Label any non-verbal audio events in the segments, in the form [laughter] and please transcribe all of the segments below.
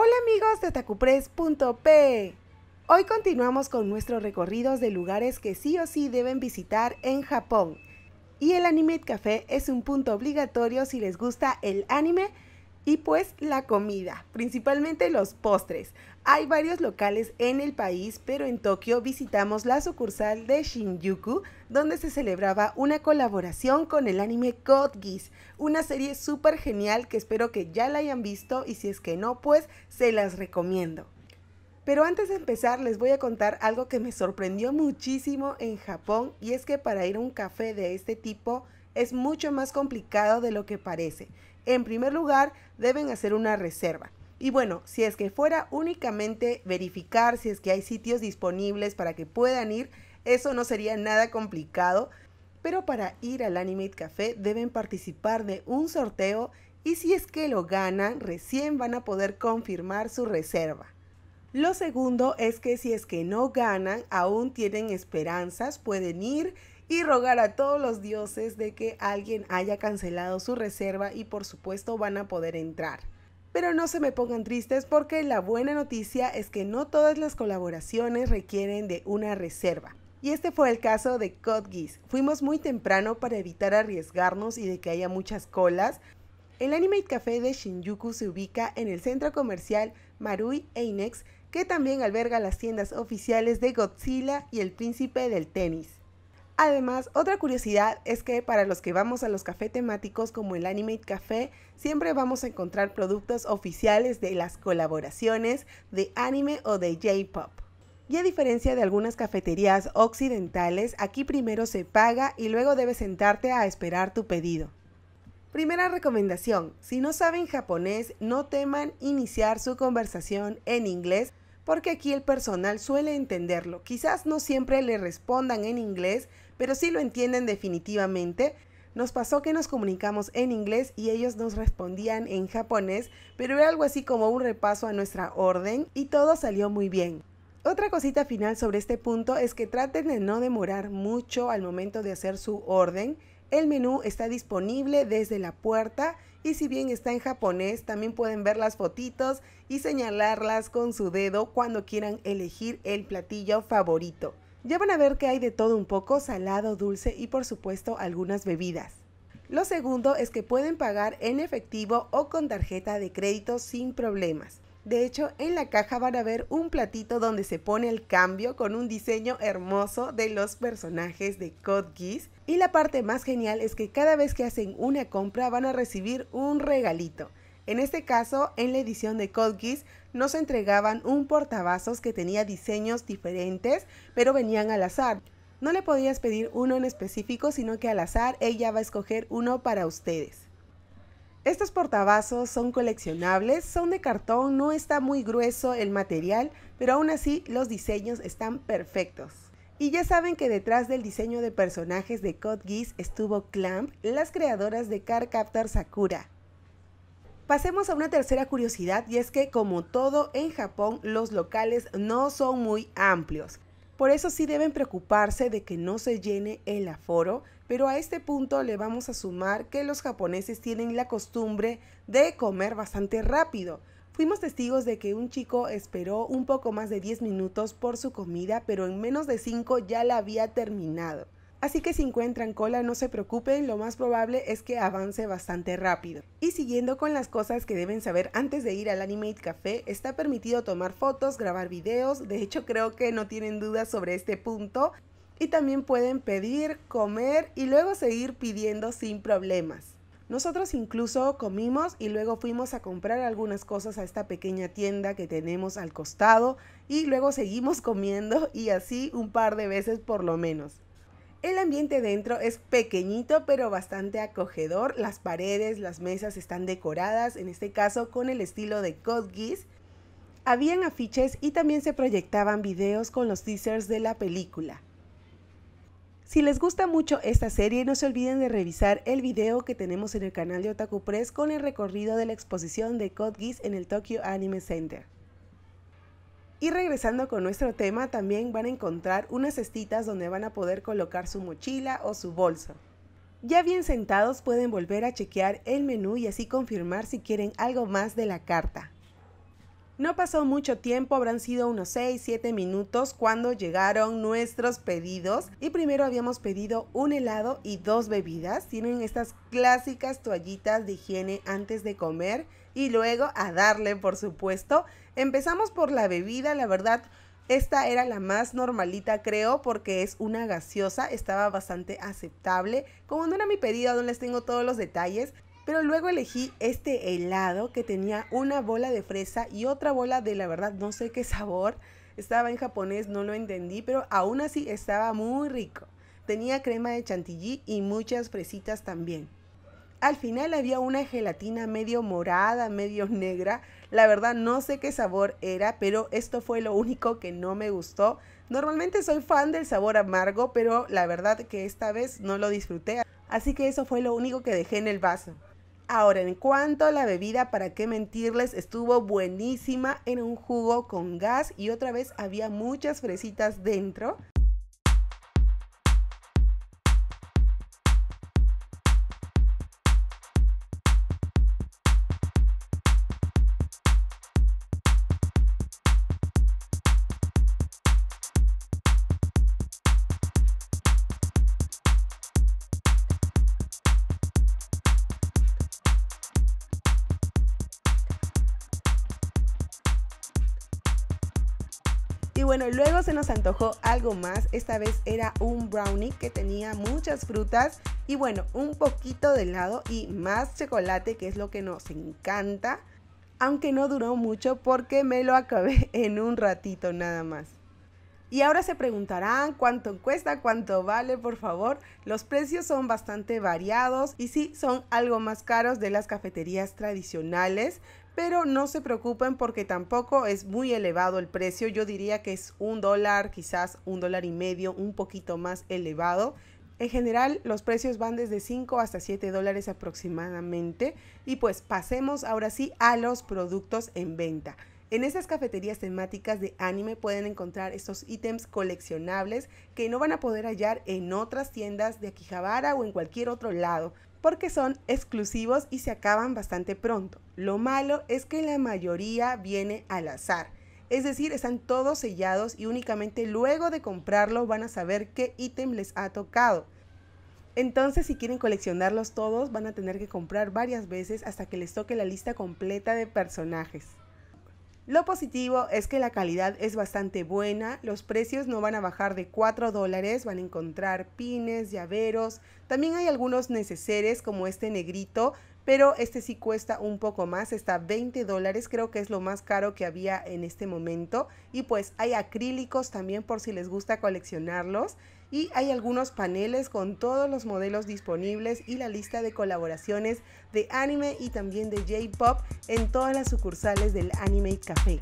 Hola amigos de p. Hoy continuamos con nuestros recorridos de lugares que sí o sí deben visitar en Japón. Y el Anime Café es un punto obligatorio si les gusta el anime y pues la comida, principalmente los postres. Hay varios locales en el país, pero en Tokio visitamos la sucursal de Shinjuku, donde se celebraba una colaboración con el anime God una serie súper genial que espero que ya la hayan visto y si es que no, pues se las recomiendo. Pero antes de empezar les voy a contar algo que me sorprendió muchísimo en Japón y es que para ir a un café de este tipo es mucho más complicado de lo que parece. En primer lugar, deben hacer una reserva. Y bueno, si es que fuera únicamente verificar si es que hay sitios disponibles para que puedan ir, eso no sería nada complicado. Pero para ir al Animate Café deben participar de un sorteo y si es que lo ganan, recién van a poder confirmar su reserva. Lo segundo es que si es que no ganan, aún tienen esperanzas, pueden ir y rogar a todos los dioses de que alguien haya cancelado su reserva y por supuesto van a poder entrar. Pero no se me pongan tristes porque la buena noticia es que no todas las colaboraciones requieren de una reserva. Y este fue el caso de Codgis. Fuimos muy temprano para evitar arriesgarnos y de que haya muchas colas. El Animate Café de Shinjuku se ubica en el centro comercial Marui Einex, que también alberga las tiendas oficiales de Godzilla y el Príncipe del Tenis. Además, otra curiosidad es que para los que vamos a los cafés temáticos como el Animate Café, siempre vamos a encontrar productos oficiales de las colaboraciones de anime o de J-Pop. Y a diferencia de algunas cafeterías occidentales, aquí primero se paga y luego debes sentarte a esperar tu pedido. Primera recomendación, si no saben japonés, no teman iniciar su conversación en inglés porque aquí el personal suele entenderlo. Quizás no siempre le respondan en inglés, pero si lo entienden definitivamente. Nos pasó que nos comunicamos en inglés y ellos nos respondían en japonés, pero era algo así como un repaso a nuestra orden y todo salió muy bien. Otra cosita final sobre este punto es que traten de no demorar mucho al momento de hacer su orden. El menú está disponible desde la puerta y si bien está en japonés, también pueden ver las fotitos y señalarlas con su dedo cuando quieran elegir el platillo favorito. Ya van a ver que hay de todo un poco, salado, dulce y por supuesto algunas bebidas. Lo segundo es que pueden pagar en efectivo o con tarjeta de crédito sin problemas. De hecho, en la caja van a ver un platito donde se pone el cambio con un diseño hermoso de los personajes de Code Y la parte más genial es que cada vez que hacen una compra van a recibir un regalito. En este caso, en la edición de no nos entregaban un portavasos que tenía diseños diferentes, pero venían al azar. No le podías pedir uno en específico, sino que al azar ella va a escoger uno para ustedes. Estos portavasos son coleccionables, son de cartón, no está muy grueso el material, pero aún así los diseños están perfectos. Y ya saben que detrás del diseño de personajes de Code estuvo Clamp, las creadoras de Car Captor Sakura. Pasemos a una tercera curiosidad y es que como todo en Japón los locales no son muy amplios. Por eso sí deben preocuparse de que no se llene el aforo, pero a este punto le vamos a sumar que los japoneses tienen la costumbre de comer bastante rápido. Fuimos testigos de que un chico esperó un poco más de 10 minutos por su comida, pero en menos de 5 ya la había terminado. Así que si encuentran cola no se preocupen, lo más probable es que avance bastante rápido. Y siguiendo con las cosas que deben saber antes de ir al Animate Café, está permitido tomar fotos, grabar videos, de hecho creo que no tienen dudas sobre este punto. Y también pueden pedir, comer y luego seguir pidiendo sin problemas. Nosotros incluso comimos y luego fuimos a comprar algunas cosas a esta pequeña tienda que tenemos al costado y luego seguimos comiendo y así un par de veces por lo menos. El ambiente dentro es pequeñito pero bastante acogedor. Las paredes, las mesas están decoradas, en este caso con el estilo de Code Habían afiches y también se proyectaban videos con los teasers de la película. Si les gusta mucho esta serie, no se olviden de revisar el video que tenemos en el canal de Otaku Press con el recorrido de la exposición de Code en el Tokyo Anime Center. Y regresando con nuestro tema, también van a encontrar unas cestitas donde van a poder colocar su mochila o su bolso. Ya bien sentados pueden volver a chequear el menú y así confirmar si quieren algo más de la carta. No pasó mucho tiempo, habrán sido unos 6, 7 minutos cuando llegaron nuestros pedidos. Y primero habíamos pedido un helado y dos bebidas. Tienen estas clásicas toallitas de higiene antes de comer y luego a darle, por supuesto. Empezamos por la bebida, la verdad. Esta era la más normalita, creo, porque es una gaseosa, estaba bastante aceptable. Como no era mi pedido, donde les tengo todos los detalles, pero luego elegí este helado que tenía una bola de fresa y otra bola de la verdad no sé qué sabor. Estaba en japonés, no lo entendí, pero aún así estaba muy rico. Tenía crema de chantilly y muchas fresitas también. Al final había una gelatina medio morada, medio negra. La verdad no sé qué sabor era, pero esto fue lo único que no me gustó. Normalmente soy fan del sabor amargo, pero la verdad que esta vez no lo disfruté. Así que eso fue lo único que dejé en el vaso. Ahora, en cuanto a la bebida, para qué mentirles, estuvo buenísima. en un jugo con gas y otra vez había muchas fresitas dentro. bueno, luego se nos antojó algo más. Esta vez era un brownie que tenía muchas frutas y bueno, un poquito de helado y más chocolate, que es lo que nos encanta. Aunque no duró mucho porque me lo acabé [laughs] en un ratito nada más. Y ahora se preguntarán cuánto cuesta, cuánto vale, por favor. Los precios son bastante variados y sí son algo más caros de las cafeterías tradicionales, pero no se preocupen porque tampoco es muy elevado el precio. Yo diría que es un dólar, quizás un dólar y medio, un poquito más elevado. En general, los precios van desde 5 hasta 7 dólares aproximadamente. Y pues pasemos ahora sí a los productos en venta. En esas cafeterías temáticas de anime pueden encontrar estos ítems coleccionables que no van a poder hallar en otras tiendas de Akihabara o en cualquier otro lado, porque son exclusivos y se acaban bastante pronto. Lo malo es que la mayoría viene al azar. Es decir, están todos sellados y únicamente luego de comprarlo van a saber qué ítem les ha tocado. Entonces, si quieren coleccionarlos todos, van a tener que comprar varias veces hasta que les toque la lista completa de personajes. Lo positivo es que la calidad es bastante buena, los precios no van a bajar de 4 dólares, van a encontrar pines, llaveros, también hay algunos neceseres como este negrito, pero este sí cuesta un poco más, está 20 dólares, creo que es lo más caro que había en este momento. Y pues hay acrílicos también por si les gusta coleccionarlos y hay algunos paneles con todos los modelos disponibles y la lista de colaboraciones de anime y también de J-Pop en todas las sucursales del Anime Café.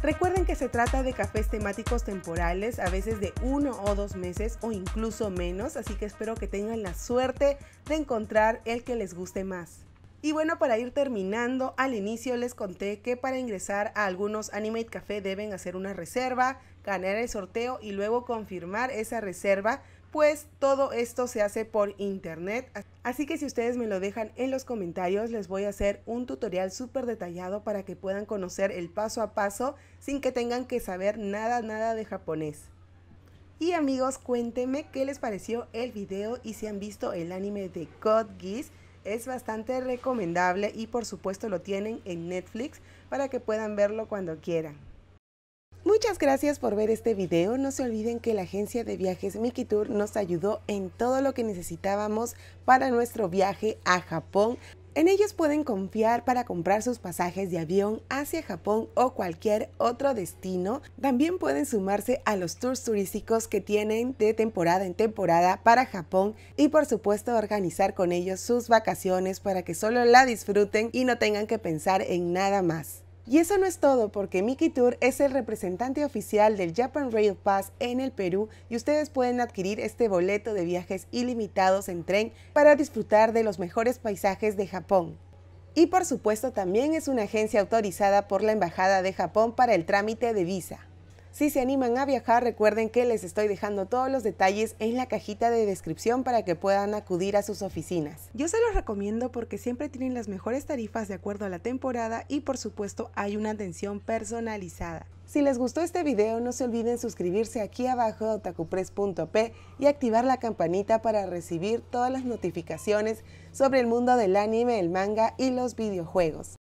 Recuerden que se trata de cafés temáticos temporales, a veces de uno o dos meses o incluso menos, así que espero que tengan la suerte de encontrar el que les guste más. Y bueno, para ir terminando, al inicio les conté que para ingresar a algunos Animate Café deben hacer una reserva, ganar el sorteo y luego confirmar esa reserva pues todo esto se hace por internet. Así que si ustedes me lo dejan en los comentarios, les voy a hacer un tutorial súper detallado para que puedan conocer el paso a paso sin que tengan que saber nada, nada de japonés. Y amigos, cuéntenme qué les pareció el video y si han visto el anime de God geese Es bastante recomendable y por supuesto lo tienen en Netflix para que puedan verlo cuando quieran. Muchas gracias por ver este video. No se olviden que la agencia de viajes Mickey Tour nos ayudó en todo lo que necesitábamos para nuestro viaje a Japón. En ellos pueden confiar para comprar sus pasajes de avión hacia Japón o cualquier otro destino. También pueden sumarse a los tours turísticos que tienen de temporada en temporada para Japón y por supuesto organizar con ellos sus vacaciones para que solo la disfruten y no tengan que pensar en nada más. Y eso no es todo, porque Mickey Tour es el representante oficial del Japan Rail Pass en el Perú y ustedes pueden adquirir este boleto de viajes ilimitados en tren para disfrutar de los mejores paisajes de Japón. Y por supuesto también es una agencia autorizada por la Embajada de Japón para el trámite de visa. Si se animan a viajar, recuerden que les estoy dejando todos los detalles en la cajita de descripción para que puedan acudir a sus oficinas. Yo se los recomiendo porque siempre tienen las mejores tarifas de acuerdo a la temporada y por supuesto hay una atención personalizada. Si les gustó este video no se olviden suscribirse aquí abajo a otakupress.p y activar la campanita para recibir todas las notificaciones sobre el mundo del anime, el manga y los videojuegos.